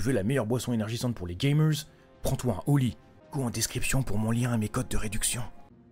veux la meilleure boisson énergisante pour les gamers, prends-toi un lit ou en description pour mon lien à mes codes de réduction.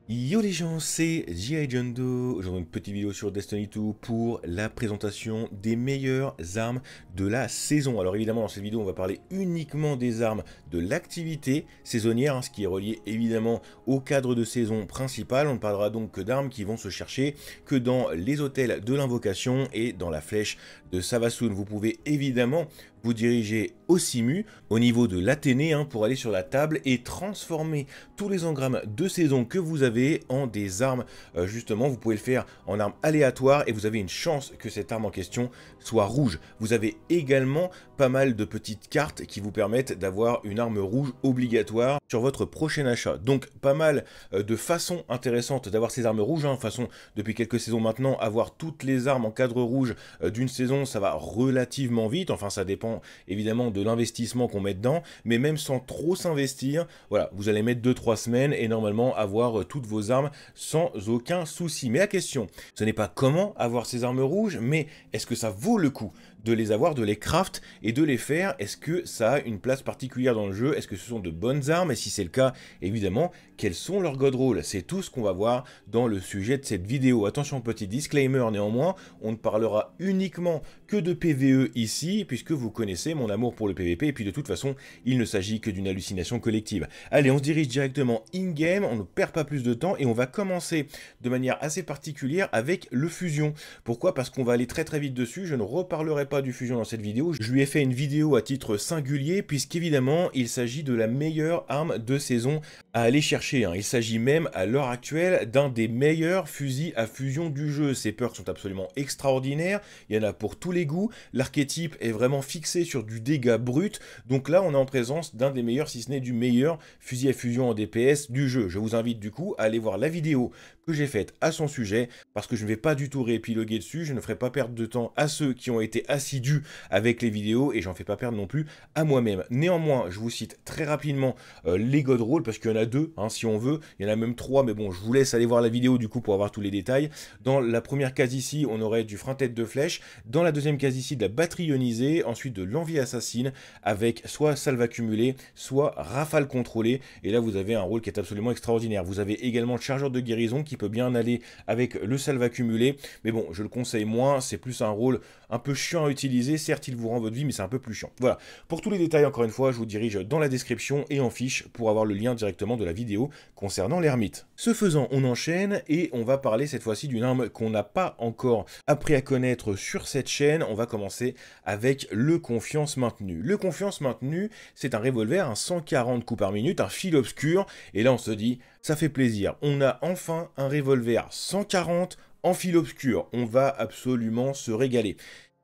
Yo les gens, c'est G.I. Jondo, une petite vidéo sur Destiny 2 pour la présentation des meilleures armes de la saison. Alors évidemment dans cette vidéo on va parler uniquement des armes de l'activité saisonnière, hein, ce qui est relié évidemment au cadre de saison principale. On ne parlera donc que d'armes qui vont se chercher que dans les hôtels de l'invocation et dans la flèche de Savasoon. Vous pouvez évidemment vous dirigez au Simu, au niveau de l'Athénée, hein, pour aller sur la table et transformer tous les engrammes de saison que vous avez en des armes. Euh, justement, vous pouvez le faire en armes aléatoires et vous avez une chance que cette arme en question soit rouge. Vous avez également pas mal de petites cartes qui vous permettent d'avoir une arme rouge obligatoire sur votre prochain achat. Donc pas mal euh, de façons intéressantes d'avoir ces armes rouges. toute hein, façon, depuis quelques saisons maintenant, avoir toutes les armes en cadre rouge euh, d'une saison, ça va relativement vite. Enfin, ça dépend évidemment de l'investissement qu'on met dedans, mais même sans trop s'investir, voilà, vous allez mettre 2-3 semaines et normalement avoir euh, toutes vos armes sans aucun souci. Mais la question, ce n'est pas comment avoir ces armes rouges, mais est-ce que ça vaut le coup de les avoir, de les craft et de les faire. Est-ce que ça a une place particulière dans le jeu Est-ce que ce sont de bonnes armes Et si c'est le cas, évidemment, quels sont leurs god rolls C'est tout ce qu'on va voir dans le sujet de cette vidéo. Attention, petit disclaimer néanmoins, on ne parlera uniquement que de PVE ici, puisque vous connaissez mon amour pour le PVP, et puis de toute façon, il ne s'agit que d'une hallucination collective. Allez, on se dirige directement in-game, on ne perd pas plus de temps, et on va commencer de manière assez particulière avec le fusion. Pourquoi Parce qu'on va aller très très vite dessus, je ne reparlerai pas du Fusion dans cette vidéo, je lui ai fait une vidéo à titre singulier puisqu'évidemment il s'agit de la meilleure arme de saison à aller chercher. Hein. Il s'agit même à l'heure actuelle d'un des meilleurs fusils à fusion du jeu. ces perks sont absolument extraordinaires, il y en a pour tous les goûts, l'archétype est vraiment fixé sur du dégât brut, donc là on est en présence d'un des meilleurs, si ce n'est du meilleur fusil à fusion en DPS du jeu. Je vous invite du coup à aller voir la vidéo que j'ai faite à son sujet parce que je ne vais pas du tout réépiloguer dessus, je ne ferai pas perdre de temps à ceux qui ont été assez assidu avec les vidéos et j'en fais pas perdre non plus à moi-même. Néanmoins, je vous cite très rapidement euh, les God Roll parce qu'il y en a deux hein, si on veut, il y en a même trois, mais bon, je vous laisse aller voir la vidéo du coup pour avoir tous les détails. Dans la première case ici, on aurait du frein tête de flèche, dans la deuxième case ici, de la batterie ionisée, ensuite de l'envie assassine avec soit salve accumulée, soit rafale contrôlée, et là vous avez un rôle qui est absolument extraordinaire. Vous avez également le chargeur de guérison qui peut bien aller avec le salve accumulé, mais bon, je le conseille moins, c'est plus un rôle un peu chiant à Certes, il vous rend votre vie, mais c'est un peu plus chiant. Voilà. Pour tous les détails, encore une fois, je vous dirige dans la description et en fiche pour avoir le lien directement de la vidéo concernant l'ermite. Ce faisant, on enchaîne et on va parler cette fois-ci d'une arme qu'on n'a pas encore appris à connaître sur cette chaîne. On va commencer avec le confiance maintenu. Le confiance maintenu, c'est un revolver, à 140 coups par minute, un fil obscur. Et là, on se dit, ça fait plaisir. On a enfin un revolver 140 en fil obscur. On va absolument se régaler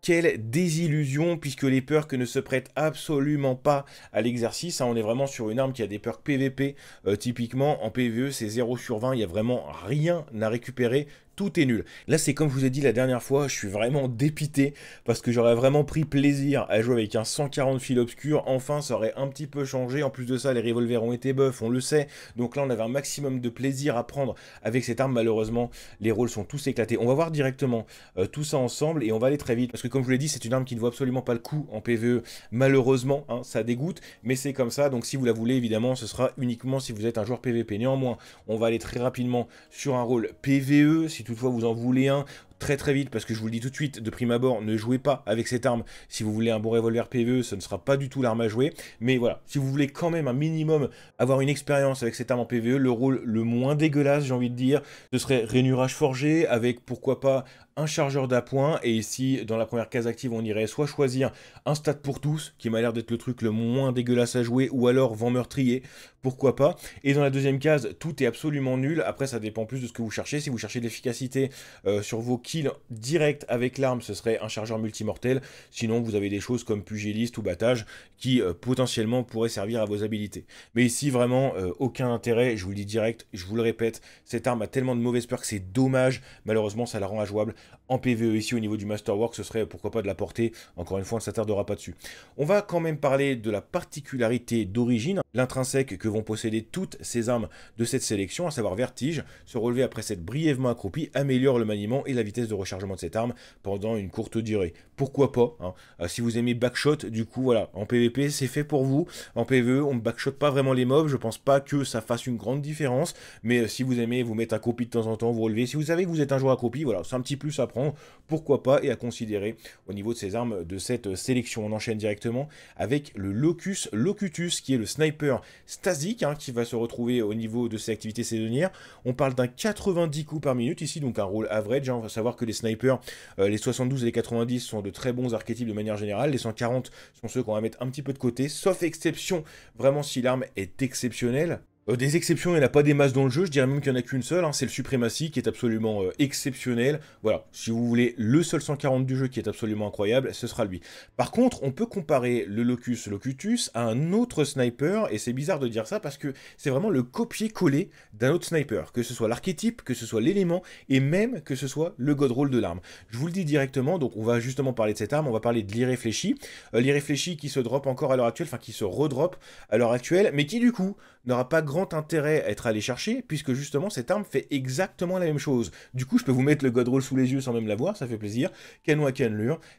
quelle désillusion, puisque les perks ne se prêtent absolument pas à l'exercice. Hein, on est vraiment sur une arme qui a des perks PVP. Euh, typiquement, en PVE, c'est 0 sur 20, il n'y a vraiment rien à récupérer tout est nul. Là, c'est comme je vous ai dit la dernière fois, je suis vraiment dépité parce que j'aurais vraiment pris plaisir à jouer avec un 140 fils obscur. Enfin, ça aurait un petit peu changé. En plus de ça, les revolvers ont été buff, on le sait. Donc là, on avait un maximum de plaisir à prendre avec cette arme. Malheureusement, les rôles sont tous éclatés. On va voir directement euh, tout ça ensemble et on va aller très vite parce que, comme je vous l'ai dit, c'est une arme qui ne vaut absolument pas le coup en PVE. Malheureusement, hein, ça dégoûte, mais c'est comme ça. Donc, si vous la voulez, évidemment, ce sera uniquement si vous êtes un joueur PVP. Néanmoins, on va aller très rapidement sur un rôle PVE toutefois vous en voulez un, très très vite, parce que je vous le dis tout de suite, de prime abord, ne jouez pas avec cette arme. Si vous voulez un bon revolver PVE, ce ne sera pas du tout l'arme à jouer. Mais voilà, si vous voulez quand même un minimum avoir une expérience avec cette arme en PVE, le rôle le moins dégueulasse, j'ai envie de dire, ce serait rainurage forgé, avec pourquoi pas un chargeur d'appoint, et ici, dans la première case active, on irait soit choisir un stat pour tous, qui m'a l'air d'être le truc le moins dégueulasse à jouer, ou alors vent meurtrier, pourquoi pas. Et dans la deuxième case, tout est absolument nul, après ça dépend plus de ce que vous cherchez, si vous cherchez de l'efficacité euh, sur vos kills, direct avec l'arme, ce serait un chargeur multimortel. Sinon, vous avez des choses comme pugiliste ou battage qui euh, potentiellement pourraient servir à vos habilités. Mais ici, vraiment, euh, aucun intérêt. Je vous le dis direct, je vous le répète, cette arme a tellement de mauvaises peurs que c'est dommage. Malheureusement, ça la rend jouable En PvE ici, au niveau du Masterwork, ce serait pourquoi pas de la porter Encore une fois, on ne s'attardera pas dessus. On va quand même parler de la particularité d'origine l'intrinsèque que vont posséder toutes ces armes de cette sélection, à savoir Vertige, se relever après cette brièvement accroupi, améliore le maniement et la vitesse de rechargement de cette arme pendant une courte durée. Pourquoi pas hein. euh, Si vous aimez backshot, du coup voilà, en PvP c'est fait pour vous. En PvE, on ne backshot pas vraiment les mobs, je pense pas que ça fasse une grande différence, mais euh, si vous aimez vous mettre accroupi de temps en temps, vous relevez. si vous savez que vous êtes un joueur accroupi, voilà, c'est un petit plus à prendre, pourquoi pas, et à considérer au niveau de ces armes de cette sélection. On enchaîne directement avec le Locus Locutus, qui est le sniper statique hein, qui va se retrouver au niveau de ses activités saisonnières. On parle d'un 90 coups par minute ici, donc un rôle average. Hein. On va savoir que les snipers, euh, les 72 et les 90 sont de très bons archétypes de manière générale. Les 140 sont ceux qu'on va mettre un petit peu de côté, sauf exception, vraiment si l'arme est exceptionnelle. Euh, des exceptions, il n'y en a pas des masses dans le jeu, je dirais même qu'il n'y en a qu'une seule, hein. c'est le Supremacy qui est absolument euh, exceptionnel. Voilà, si vous voulez le seul 140 du jeu qui est absolument incroyable, ce sera lui. Par contre, on peut comparer le Locus Locutus à un autre sniper, et c'est bizarre de dire ça parce que c'est vraiment le copier-coller d'un autre sniper, que ce soit l'archétype, que ce soit l'élément, et même que ce soit le god de l'arme. Je vous le dis directement, donc on va justement parler de cette arme, on va parler de l'irréfléchi, euh, l'irréfléchi qui se drop encore à l'heure actuelle, enfin qui se redrop à l'heure actuelle, mais qui du coup n'aura pas grand intérêt à être allé chercher, puisque justement cette arme fait exactement la même chose. Du coup, je peux vous mettre le God sous les yeux sans même l'avoir, ça fait plaisir. Canon à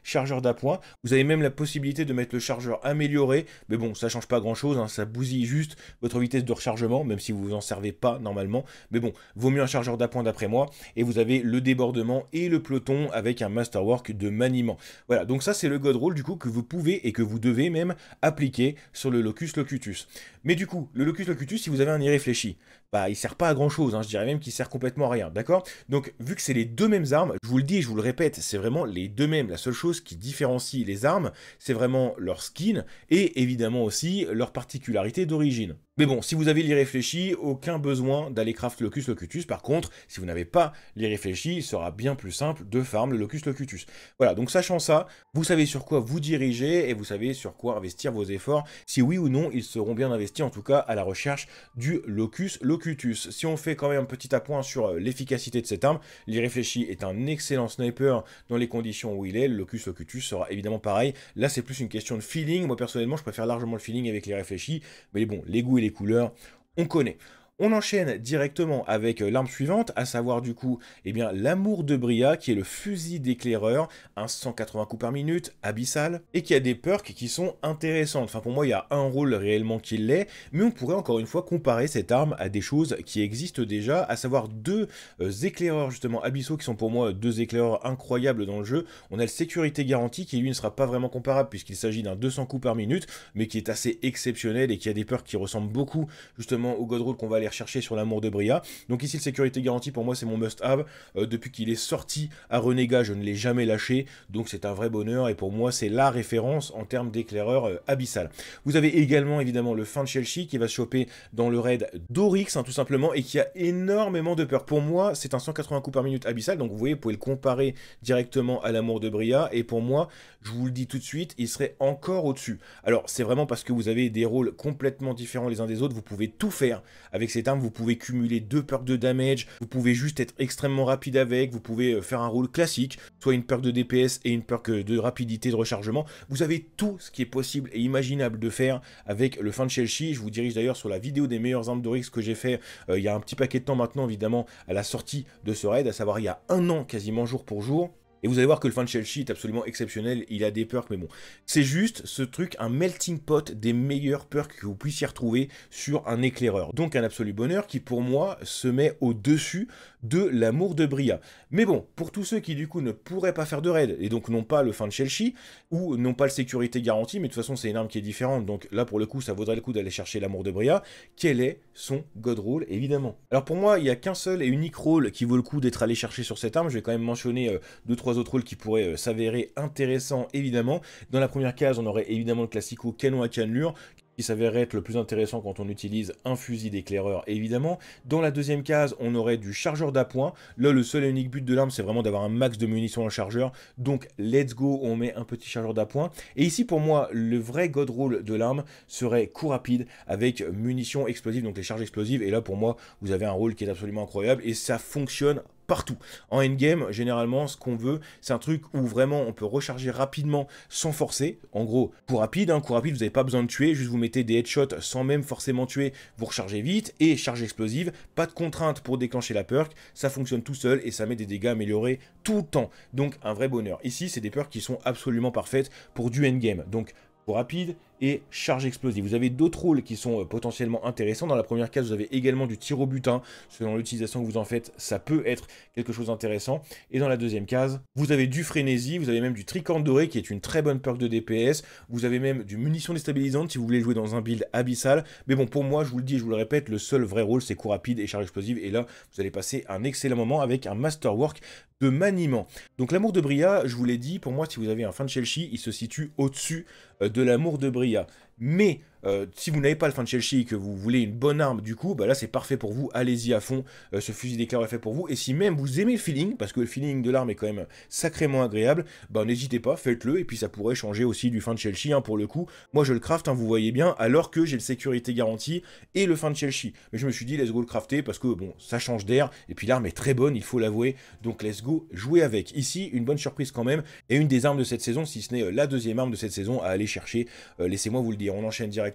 chargeur d'appoint, vous avez même la possibilité de mettre le chargeur amélioré, mais bon, ça change pas grand chose, hein, ça bousille juste votre vitesse de rechargement, même si vous vous en servez pas normalement, mais bon, vaut mieux un chargeur d'appoint d'après moi, et vous avez le débordement et le peloton avec un masterwork de maniement. Voilà, donc ça c'est le God du coup que vous pouvez et que vous devez même appliquer sur le locus locutus. Mais du coup, le locus locutus si vous avez un réfléchi bah, il sert pas à grand chose, hein. je dirais même qu'il sert complètement à rien, d'accord Donc, vu que c'est les deux mêmes armes, je vous le dis je vous le répète, c'est vraiment les deux mêmes. La seule chose qui différencie les armes, c'est vraiment leur skin et évidemment aussi leur particularité d'origine. Mais bon, si vous avez l'irréfléchi, réfléchi, aucun besoin d'aller craft locus locutus. Par contre, si vous n'avez pas les réfléchi, il sera bien plus simple de farm le locus locutus. Voilà, donc sachant ça, vous savez sur quoi vous diriger et vous savez sur quoi investir vos efforts. Si oui ou non, ils seront bien investis, en tout cas à la recherche du locus locutus. Si on fait quand même un petit appoint sur euh, l'efficacité de cette arme, l'irréfléchi est un excellent sniper dans les conditions où il est. Le Locus Locutus sera évidemment pareil. Là, c'est plus une question de feeling. Moi, personnellement, je préfère largement le feeling avec les réfléchis. Mais bon, les goûts et les couleurs, on connaît. On enchaîne directement avec euh, l'arme suivante, à savoir du coup eh bien l'amour de Bria, qui est le fusil d'éclaireur, un 180 coups par minute, abyssal, et qui a des perks qui sont intéressantes. Enfin pour moi il y a un rôle réellement qui l'est, mais on pourrait encore une fois comparer cette arme à des choses qui existent déjà, à savoir deux euh, éclaireurs justement abyssaux qui sont pour moi deux éclaireurs incroyables dans le jeu. On a le sécurité garantie qui lui ne sera pas vraiment comparable puisqu'il s'agit d'un 200 coups par minute, mais qui est assez exceptionnel et qui a des perks qui ressemblent beaucoup justement au God Roll qu'on va aller rechercher sur l'amour de Bria. Donc ici, le sécurité garantie, pour moi, c'est mon must-have. Euh, depuis qu'il est sorti à renega je ne l'ai jamais lâché. Donc c'est un vrai bonheur. Et pour moi, c'est la référence en termes d'éclaireur euh, abyssal. Vous avez également, évidemment, le fin de Chelsea qui va choper dans le raid d'Orix, hein, tout simplement, et qui a énormément de peur. Pour moi, c'est un 180 coups par minute abyssal. Donc vous voyez, vous pouvez le comparer directement à l'amour de Bria. Et pour moi, je vous le dis tout de suite, il serait encore au-dessus. Alors, c'est vraiment parce que vous avez des rôles complètement différents les uns des autres. Vous pouvez tout faire avec cette arme, vous pouvez cumuler deux perks de damage, vous pouvez juste être extrêmement rapide avec, vous pouvez euh, faire un rôle classique, soit une perk de DPS et une perk de rapidité de rechargement. Vous avez tout ce qui est possible et imaginable de faire avec le fin de Chelsea. Je vous dirige d'ailleurs sur la vidéo des meilleures armes d'Orix que j'ai fait euh, il y a un petit paquet de temps maintenant, évidemment, à la sortie de ce raid, à savoir il y a un an quasiment jour pour jour. Et vous allez voir que le fin de Chelsea est absolument exceptionnel. Il a des perks, mais bon. C'est juste ce truc, un melting pot des meilleurs perks que vous puissiez retrouver sur un éclaireur. Donc un absolu bonheur qui, pour moi, se met au-dessus de l'amour de Bria. Mais bon, pour tous ceux qui du coup ne pourraient pas faire de raid, et donc n'ont pas le fin de Chelsea, ou n'ont pas le sécurité garantie, mais de toute façon c'est une arme qui est différente, donc là pour le coup ça vaudrait le coup d'aller chercher l'amour de Bria, quel est son God rôle, évidemment. Alors pour moi, il n'y a qu'un seul et unique rôle qui vaut le coup d'être allé chercher sur cette arme, je vais quand même mentionner 2 euh, deux trois autres rôles qui pourraient euh, s'avérer intéressants évidemment. Dans la première case, on aurait évidemment le classico canon à cannelure, il s'avérait être le plus intéressant quand on utilise un fusil d'éclaireur, évidemment. Dans la deuxième case, on aurait du chargeur d'appoint. Là, le seul et unique but de l'arme, c'est vraiment d'avoir un max de munitions en chargeur. Donc, let's go, on met un petit chargeur d'appoint. Et ici, pour moi, le vrai god rôle de l'arme serait coup rapide avec munitions explosives, donc les charges explosives. Et là, pour moi, vous avez un rôle qui est absolument incroyable et ça fonctionne partout. En endgame, généralement, ce qu'on veut, c'est un truc où vraiment on peut recharger rapidement sans forcer. En gros, coup rapide, coup hein, rapide, vous n'avez pas besoin de tuer, juste vous mettez des headshots sans même forcément tuer, vous rechargez vite. Et charge explosive, pas de contrainte pour déclencher la perk, ça fonctionne tout seul et ça met des dégâts améliorés tout le temps. Donc un vrai bonheur. Ici, c'est des perks qui sont absolument parfaites pour du endgame. Donc, coup rapide, et charge explosive. Vous avez d'autres rôles qui sont euh, potentiellement intéressants. Dans la première case, vous avez également du tir au butin. Hein. Selon l'utilisation que vous en faites, ça peut être quelque chose d'intéressant. Et dans la deuxième case, vous avez du frénésie, vous avez même du tricorne doré qui est une très bonne perk de DPS. Vous avez même du munition déstabilisante si vous voulez jouer dans un build abyssal. Mais bon, pour moi, je vous le dis et je vous le répète, le seul vrai rôle, c'est coup rapide et charge explosive. Et là, vous allez passer un excellent moment avec un masterwork de maniement. Donc l'amour de Bria, je vous l'ai dit, pour moi, si vous avez un fan Chelsea, il se situe au-dessus euh, de l'amour de Bria. Mais euh, si vous n'avez pas le fin de Chelsea et que vous voulez une bonne arme du coup, bah là c'est parfait pour vous, allez-y à fond, euh, ce fusil d'éclair est fait pour vous. Et si même vous aimez le feeling, parce que le feeling de l'arme est quand même sacrément agréable, bah n'hésitez pas, faites-le, et puis ça pourrait changer aussi du fin de Chelsea hein, pour le coup. Moi je le craft, hein, vous voyez bien, alors que j'ai le sécurité garantie et le fin de Chelsea. Mais je me suis dit let's go le crafter parce que bon, ça change d'air, et puis l'arme est très bonne, il faut l'avouer, donc let's go jouer avec. Ici, une bonne surprise quand même, et une des armes de cette saison, si ce n'est euh, la deuxième arme de cette saison à aller chercher, laissez-moi vous le dire, on enchaîne direct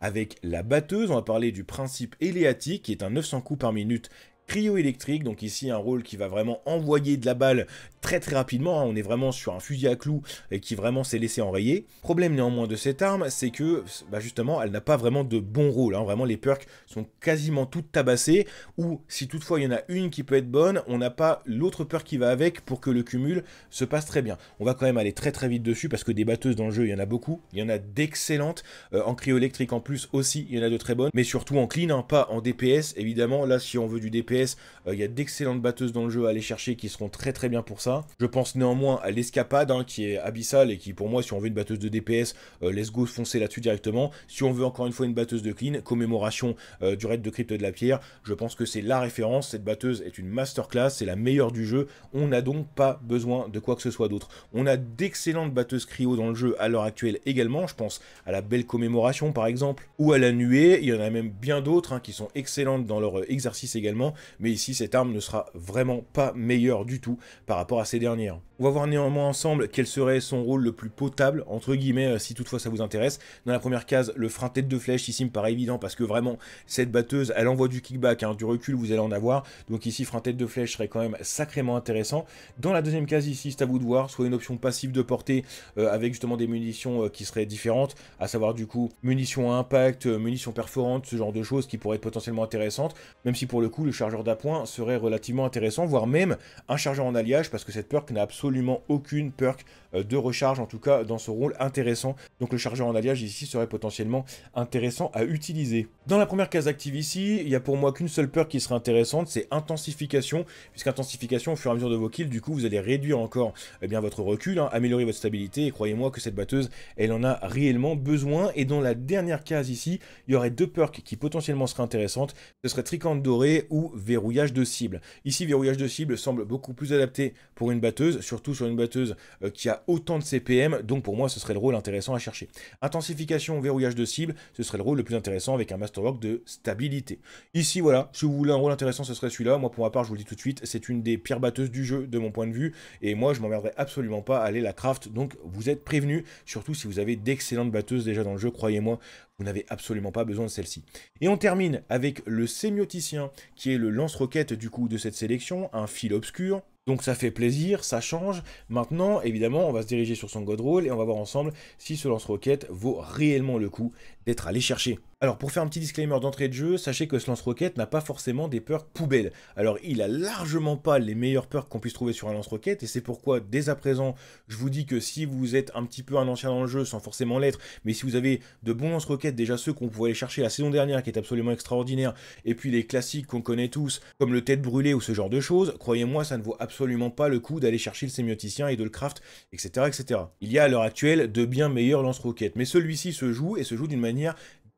avec la batteuse. On va parler du principe éléatique qui est un 900 coups par minute cryo-électrique, donc ici un rôle qui va vraiment envoyer de la balle très très rapidement. Hein. On est vraiment sur un fusil à clous et qui vraiment s'est laissé enrayer. Problème néanmoins de cette arme, c'est que bah, justement, elle n'a pas vraiment de bon rôle. Hein. Vraiment, les perks sont quasiment toutes tabassées. Ou si toutefois il y en a une qui peut être bonne, on n'a pas l'autre perk qui va avec pour que le cumul se passe très bien. On va quand même aller très très vite dessus parce que des batteuses dans le jeu, il y en a beaucoup. Il y en a d'excellentes. Euh, en cryo électrique en plus aussi, il y en a de très bonnes. Mais surtout en clean, hein, pas en DPS. Évidemment, là, si on veut du DPS, euh, il y a d'excellentes batteuses dans le jeu à aller chercher qui seront très très bien pour ça. Je pense néanmoins à l'escapade hein, qui est abyssale et qui pour moi si on veut une batteuse de DPS, laisse euh, let's go foncer là-dessus directement. Si on veut encore une fois une batteuse de clean, commémoration euh, du raid de crypte de la pierre, je pense que c'est la référence, cette batteuse est une masterclass, c'est la meilleure du jeu, on n'a donc pas besoin de quoi que ce soit d'autre. On a d'excellentes batteuses cryo dans le jeu à l'heure actuelle également, je pense à la belle commémoration par exemple, ou à la nuée, il y en a même bien d'autres hein, qui sont excellentes dans leur euh, exercice également, mais ici cette arme ne sera vraiment pas meilleure du tout par rapport à ces dernières. On va voir néanmoins ensemble quel serait son rôle le plus potable, entre guillemets, euh, si toutefois ça vous intéresse. Dans la première case, le frein tête de flèche, ici me paraît évident parce que vraiment, cette batteuse, elle envoie du kickback, hein, du recul, vous allez en avoir. Donc ici, frein tête de flèche serait quand même sacrément intéressant. Dans la deuxième case, ici, c'est à vous de voir, soit une option passive de portée euh, avec justement des munitions euh, qui seraient différentes, à savoir du coup, munitions à impact, munitions perforantes, ce genre de choses qui pourraient être potentiellement intéressantes, même si pour le coup, le chargeur d'appoint serait relativement intéressant, voire même un chargeur en alliage parce que cette perk n'a absolument aucune perk euh, de recharge, en tout cas dans ce rôle intéressant. Donc le chargeur en alliage ici serait potentiellement intéressant à utiliser. Dans la première case active ici, il n'y a pour moi qu'une seule perk qui serait intéressante, c'est intensification, puisqu'intensification au fur et à mesure de vos kills, du coup vous allez réduire encore eh bien, votre recul, hein, améliorer votre stabilité, et croyez-moi que cette batteuse, elle en a réellement besoin. Et dans la dernière case ici, il y aurait deux perks qui potentiellement seraient intéressantes, ce serait Tricante Doré ou Verrouillage de cible. Ici, Verrouillage de cible semble beaucoup plus adapté pour une batteuse, surtout sur une batteuse euh, qui a autant de CPM, donc pour moi ce serait le rôle intéressant à chercher. Intensification, verrouillage de cible, ce serait le rôle le plus intéressant avec un masterwork de stabilité. Ici voilà, si vous voulez un rôle intéressant ce serait celui-là, moi pour ma part je vous le dis tout de suite, c'est une des pires batteuses du jeu de mon point de vue, et moi je m'emmerderai absolument pas à aller la craft, donc vous êtes prévenus, surtout si vous avez d'excellentes batteuses déjà dans le jeu, croyez-moi, vous n'avez absolument pas besoin de celle-ci. Et on termine avec le sémioticien, qui est le lance-roquette du coup de cette sélection, un fil obscur, donc ça fait plaisir, ça change. Maintenant, évidemment, on va se diriger sur son God Roll et on va voir ensemble si ce lance-roquette vaut réellement le coup d'être allé chercher. Alors pour faire un petit disclaimer d'entrée de jeu, sachez que ce lance-roquette n'a pas forcément des peurs poubelles. Alors il a largement pas les meilleures peurs qu'on puisse trouver sur un lance-roquette et c'est pourquoi dès à présent je vous dis que si vous êtes un petit peu un ancien dans le jeu sans forcément l'être, mais si vous avez de bons lance-roquettes, déjà ceux qu'on pouvait aller chercher la saison dernière qui est absolument extraordinaire, et puis les classiques qu'on connaît tous comme le tête brûlée ou ce genre de choses, croyez-moi ça ne vaut absolument pas le coup d'aller chercher le sémioticien et de le craft, etc. etc. Il y a à l'heure actuelle de bien meilleurs lance-roquettes, mais celui-ci se joue et se joue d'une manière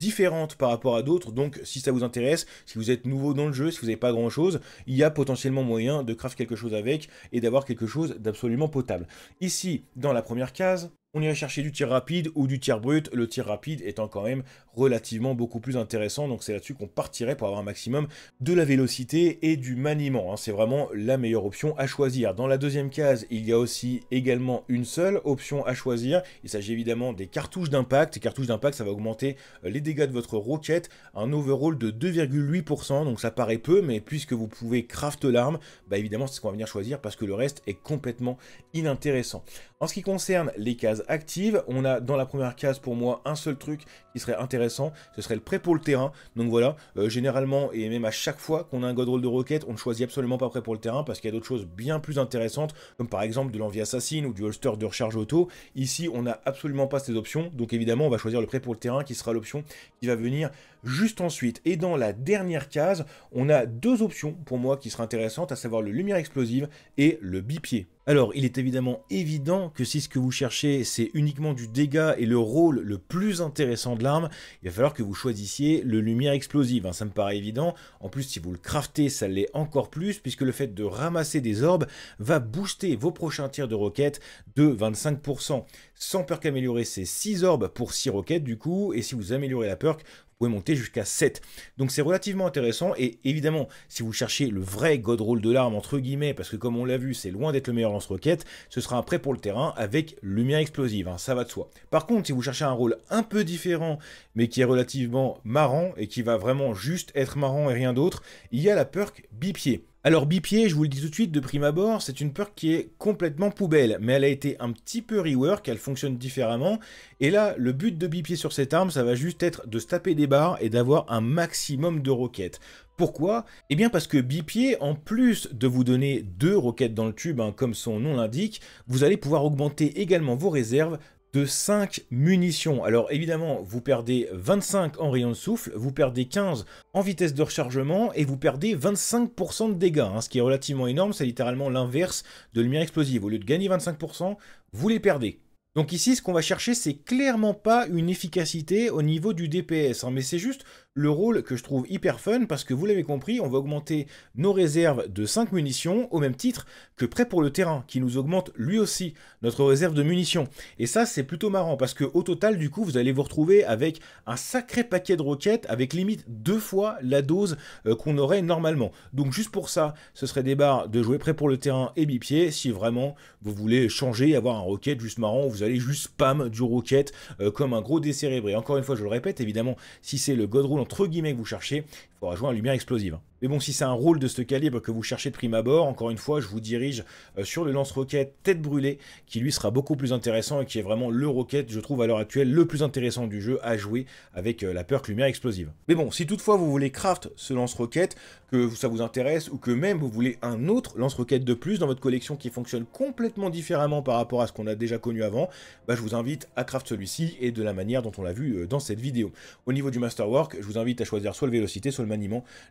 différente par rapport à d'autres, donc si ça vous intéresse, si vous êtes nouveau dans le jeu, si vous n'avez pas grand chose, il y a potentiellement moyen de craft quelque chose avec et d'avoir quelque chose d'absolument potable. Ici, dans la première case, on irait chercher du tir rapide ou du tir brut, le tir rapide étant quand même relativement beaucoup plus intéressant, donc c'est là-dessus qu'on partirait pour avoir un maximum de la vélocité et du maniement, hein. c'est vraiment la meilleure option à choisir. Dans la deuxième case, il y a aussi également une seule option à choisir, il s'agit évidemment des cartouches d'impact, cartouches d'impact ça va augmenter les dégâts de votre roquette, un overall de 2,8%, donc ça paraît peu, mais puisque vous pouvez craft l'arme, bah évidemment c'est ce qu'on va venir choisir parce que le reste est complètement inintéressant. En ce qui concerne les cases actives, on a dans la première case pour moi un seul truc qui serait intéressant, ce serait le prêt pour le terrain. Donc voilà, euh, généralement et même à chaque fois qu'on a un God de roquette, on ne choisit absolument pas prêt pour le terrain parce qu'il y a d'autres choses bien plus intéressantes, comme par exemple de l'envie assassine ou du holster de recharge auto. Ici, on n'a absolument pas ces options, donc évidemment, on va choisir le prêt pour le terrain qui sera l'option qui va venir juste ensuite. Et dans la dernière case, on a deux options pour moi qui seraient intéressantes, à savoir le lumière explosive et le bipied. Alors, il est évidemment évident que si ce que vous cherchez, c'est uniquement du dégât et le rôle le plus intéressant de l'arme, il va falloir que vous choisissiez le lumière explosive, hein. ça me paraît évident. En plus, si vous le craftez, ça l'est encore plus, puisque le fait de ramasser des orbes va booster vos prochains tirs de roquettes de 25%. Sans peur qu'améliorer ces 6 orbes pour 6 roquettes du coup, et si vous améliorez la perk, monter jusqu'à 7. Donc c'est relativement intéressant et évidemment, si vous cherchez le vrai god roll de l'arme entre guillemets, parce que comme on l'a vu, c'est loin d'être le meilleur lance-roquette, ce sera un prêt pour le terrain avec lumière explosive, hein. ça va de soi. Par contre, si vous cherchez un rôle un peu différent, mais qui est relativement marrant et qui va vraiment juste être marrant et rien d'autre, il y a la perk bipied. Alors bipied, je vous le dis tout de suite de prime abord, c'est une peur qui est complètement poubelle, mais elle a été un petit peu rework, elle fonctionne différemment, et là le but de bipier sur cette arme ça va juste être de se taper des barres et d'avoir un maximum de roquettes. Pourquoi Eh bien parce que bipied, en plus de vous donner deux roquettes dans le tube, hein, comme son nom l'indique, vous allez pouvoir augmenter également vos réserves de 5 munitions. Alors évidemment, vous perdez 25 en rayon de souffle, vous perdez 15 en vitesse de rechargement et vous perdez 25% de dégâts, hein, ce qui est relativement énorme, c'est littéralement l'inverse de lumière explosive. Au lieu de gagner 25%, vous les perdez. Donc ici, ce qu'on va chercher, c'est clairement pas une efficacité au niveau du DPS, hein, mais c'est juste le rôle que je trouve hyper fun parce que vous l'avez compris, on va augmenter nos réserves de 5 munitions au même titre que Prêt pour le terrain qui nous augmente lui aussi notre réserve de munitions. Et ça c'est plutôt marrant parce que au total du coup vous allez vous retrouver avec un sacré paquet de roquettes avec limite deux fois la dose euh, qu'on aurait normalement. Donc juste pour ça, ce serait des barres de jouer Prêt pour le terrain et bipied si vraiment vous voulez changer avoir un roquette juste marrant, vous allez juste spam du roquette euh, comme un gros décérébré. Encore une fois, je le répète, évidemment, si c'est le God entre guillemets que vous cherchez, pour jouer un lumière explosive. Mais bon, si c'est un rôle de ce calibre que vous cherchez de prime abord, encore une fois, je vous dirige euh, sur le lance-roquette tête brûlée, qui lui sera beaucoup plus intéressant et qui est vraiment le roquette, je trouve, à l'heure actuelle, le plus intéressant du jeu à jouer avec euh, la perk lumière explosive. Mais bon, si toutefois vous voulez craft ce lance-roquette, que ça vous intéresse, ou que même vous voulez un autre lance-roquette de plus dans votre collection qui fonctionne complètement différemment par rapport à ce qu'on a déjà connu avant, bah, je vous invite à craft celui-ci et de la manière dont on l'a vu euh, dans cette vidéo. Au niveau du Masterwork, je vous invite à choisir soit le vélocité, soit le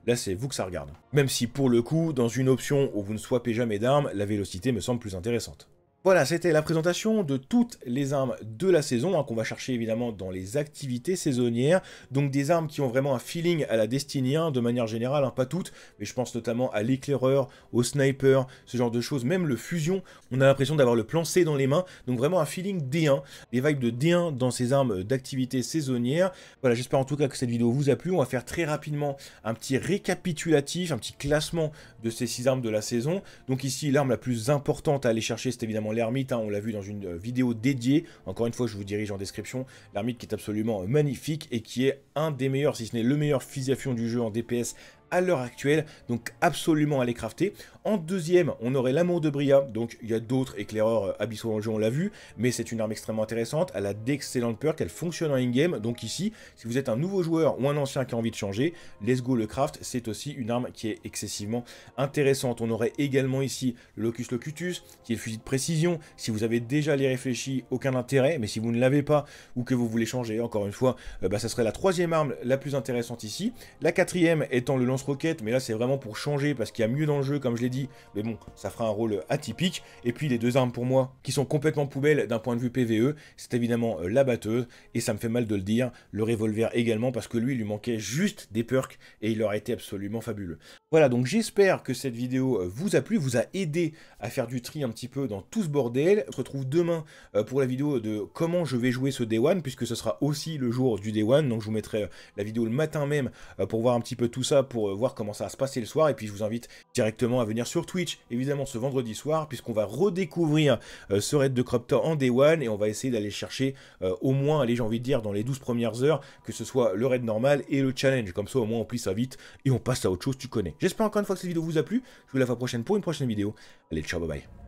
Là, c'est vous que ça regarde. Même si, pour le coup, dans une option où vous ne swappez jamais d'armes, la vélocité me semble plus intéressante. Voilà, c'était la présentation de toutes les armes de la saison, hein, qu'on va chercher évidemment dans les activités saisonnières. Donc des armes qui ont vraiment un feeling à la Destiny 1, de manière générale, hein, pas toutes, mais je pense notamment à l'éclaireur, au sniper, ce genre de choses, même le fusion. On a l'impression d'avoir le plan C dans les mains, donc vraiment un feeling D1, les vibes de D1 dans ces armes d'activité saisonnières. Voilà, j'espère en tout cas que cette vidéo vous a plu. On va faire très rapidement un petit récapitulatif, un petit classement de ces six armes de la saison. Donc ici, l'arme la plus importante à aller chercher, c'est évidemment l'ermite, hein, on l'a vu dans une euh, vidéo dédiée, encore une fois je vous dirige en description, l'ermite qui est absolument euh, magnifique et qui est un des meilleurs, si ce n'est le meilleur fusil du jeu en DPS à l'heure actuelle, donc absolument à les crafter. En deuxième, on aurait l'amour de Bria, donc il y a d'autres éclaireurs abyssaux en jeu, on l'a vu, mais c'est une arme extrêmement intéressante, elle a d'excellentes perks, elle fonctionne en in-game, donc ici, si vous êtes un nouveau joueur ou un ancien qui a envie de changer, Let's Go le craft, c'est aussi une arme qui est excessivement intéressante. On aurait également ici Locus Locutus, qui est le fusil de précision, si vous avez déjà les réfléchis, aucun intérêt, mais si vous ne l'avez pas, ou que vous voulez changer, encore une fois, euh, bah, ça serait la troisième arme la plus intéressante ici. La quatrième étant le lance Roquette, mais là c'est vraiment pour changer parce qu'il y a mieux dans le jeu, comme je l'ai dit. Mais bon, ça fera un rôle euh, atypique. Et puis les deux armes pour moi qui sont complètement poubelles d'un point de vue PVE, c'est évidemment euh, la batteuse, et ça me fait mal de le dire, le revolver également, parce que lui, il lui manquait juste des perks et il aurait été absolument fabuleux. Voilà, donc j'espère que cette vidéo euh, vous a plu, vous a aidé à faire du tri un petit peu dans tout ce bordel. On se retrouve demain pour la vidéo de comment je vais jouer ce Day One, puisque ce sera aussi le jour du Day One, donc je vous mettrai la vidéo le matin même pour voir un petit peu tout ça, pour euh, voir comment ça va se passer le soir. Et puis je vous invite directement à venir sur Twitch, évidemment ce vendredi soir, puisqu'on va redécouvrir euh, ce raid de Crop en Day One et on va essayer d'aller chercher euh, au moins, allez j'ai envie de dire, dans les 12 premières heures, que ce soit le raid normal et le challenge. Comme ça au moins on plie ça vite et on passe à autre chose, tu connais. J'espère encore une fois que cette vidéo vous a plu. Je vous la vois prochaine pour une prochaine vidéo. Allez, ciao, bye bye.